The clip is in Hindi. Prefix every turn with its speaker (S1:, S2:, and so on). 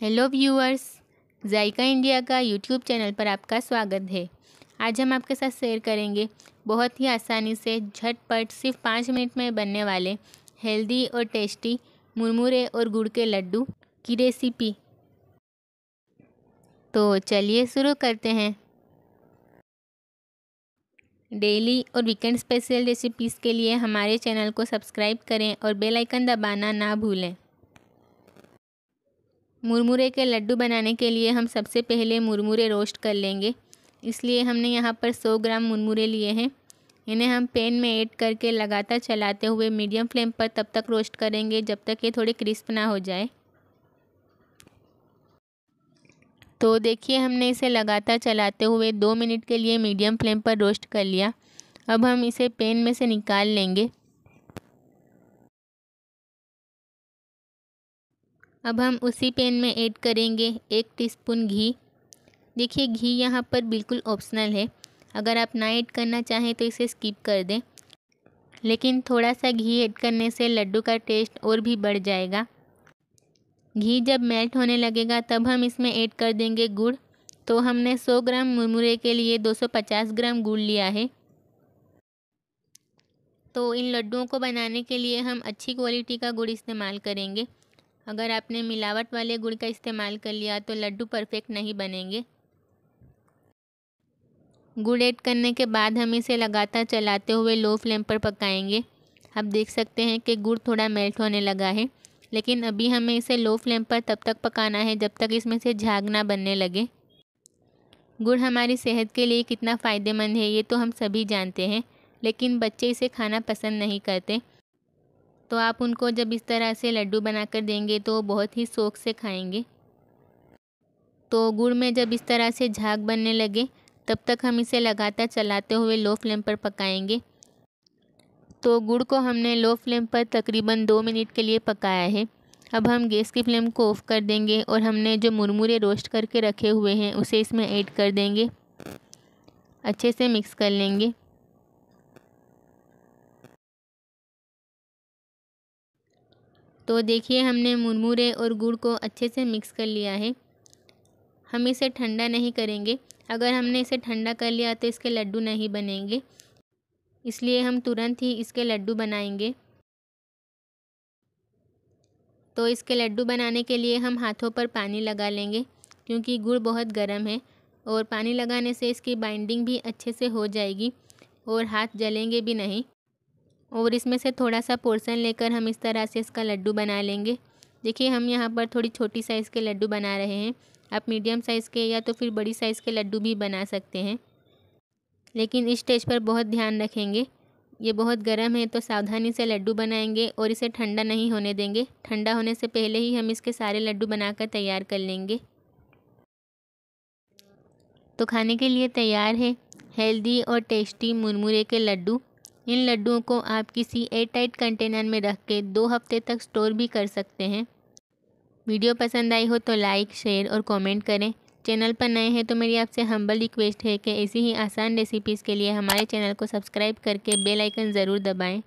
S1: हेलो व्यूअर्स जायका इंडिया का यूट्यूब चैनल पर आपका स्वागत है आज हम आपके साथ शेयर करेंगे बहुत ही आसानी से झटपट सिर्फ पाँच मिनट में बनने वाले हेल्दी और टेस्टी मुरमुरे और गुड़ के लड्डू की रेसिपी तो चलिए शुरू करते हैं डेली और वीकेंड स्पेशल रेसिपीज़ के लिए हमारे चैनल को सब्सक्राइब करें और बेलाइकन दबाना ना भूलें मुरमुरे के लड्डू बनाने के लिए हम सबसे पहले मुरमुरे रोस्ट कर लेंगे इसलिए हमने यहाँ पर 100 ग्राम मुरमुरे लिए हैं इन्हें हम पैन में ऐड करके लगातार चलाते हुए मीडियम फ्लेम पर तब तक रोस्ट करेंगे जब तक ये थोड़े क्रिस्प ना हो जाए तो देखिए हमने इसे लगातार चलाते हुए दो मिनट के लिए मीडियम फ्लेम पर रोस्ट कर लिया अब हम इसे पेन में से निकाल लेंगे अब हम उसी पैन में ऐड करेंगे एक टीस्पून घी देखिए घी यहाँ पर बिल्कुल ऑप्शनल है अगर आप ना ऐड करना चाहें तो इसे स्किप कर दें लेकिन थोड़ा सा घी ऐड करने से लड्डू का टेस्ट और भी बढ़ जाएगा घी जब मेल्ट होने लगेगा तब हम इसमें ऐड कर देंगे गुड़ तो हमने 100 ग्राम मुरमुरे के लिए 250 ग्राम गुड़ लिया है तो इन लड्डुओं को बनाने के लिए हम अच्छी क्वालिटी का गुड़ इस्तेमाल करेंगे अगर आपने मिलावट वाले गुड़ का इस्तेमाल कर लिया तो लड्डू परफेक्ट नहीं बनेंगे गुड़ ऐड करने के बाद हम इसे लगातार चलाते हुए लो फ्लेम पर पकाएंगे आप देख सकते हैं कि गुड़ थोड़ा मेल्ट होने लगा है लेकिन अभी हमें इसे लो फ्लेम पर तब तक पकाना है जब तक इसमें से झाग ना बनने लगे गुड़ हमारी सेहत के लिए कितना फ़ायदेमंद है ये तो हम सभी जानते हैं लेकिन बच्चे इसे खाना पसंद नहीं करते तो आप उनको जब इस तरह से लड्डू बनाकर देंगे तो बहुत ही शौक से खाएंगे तो गुड़ में जब इस तरह से झाग बनने लगे तब तक हम इसे लगातार चलाते हुए लो फ्लेम पर पकाएंगे तो गुड़ को हमने लो फ्लेम पर तकरीबन दो मिनट के लिए पकाया है अब हम गैस की फ्लेम को ऑफ़ कर देंगे और हमने जो मुरमुरे रोस्ट करके रखे हुए हैं उसे इसमें ऐड कर देंगे अच्छे से मिक्स कर लेंगे तो देखिए हमने मुरमुरे और गुड़ को अच्छे से मिक्स कर लिया है हम इसे ठंडा नहीं करेंगे अगर हमने इसे ठंडा कर लिया तो इसके लड्डू नहीं बनेंगे इसलिए हम तुरंत ही इसके लड्डू बनाएंगे तो इसके लड्डू बनाने के लिए हम हाथों पर पानी लगा लेंगे क्योंकि गुड़ बहुत गर्म है और पानी लगाने से इसकी बाइंडिंग भी अच्छे से हो जाएगी और हाथ जलेंगे भी नहीं और इसमें से थोड़ा सा पोर्सन लेकर हम इस तरह से इसका लड्डू बना लेंगे देखिए हम यहाँ पर थोड़ी छोटी साइज़ के लड्डू बना रहे हैं आप मीडियम साइज़ के या तो फिर बड़ी साइज़ के लड्डू भी बना सकते हैं लेकिन इस स्टेज पर बहुत ध्यान रखेंगे ये बहुत गर्म है तो सावधानी से लड्डू बनाएंगे और इसे ठंडा नहीं होने देंगे ठंडा होने से पहले ही हम इसके सारे लड्डू बनाकर तैयार कर लेंगे तो खाने के लिए तैयार है हेल्दी और टेस्टी मुरमुरे के लड्डू इन लड्डुओं को आप किसी एयरटाइट कंटेनर में रख के दो हफ्ते तक स्टोर भी कर सकते हैं वीडियो पसंद आई हो तो लाइक शेयर और कमेंट करें चैनल पर नए हैं तो मेरी आपसे हम्बल रिक्वेस्ट है कि ऐसी ही आसान रेसिपीज़ के लिए हमारे चैनल को सब्सक्राइब करके बेल आइकन ज़रूर दबाएं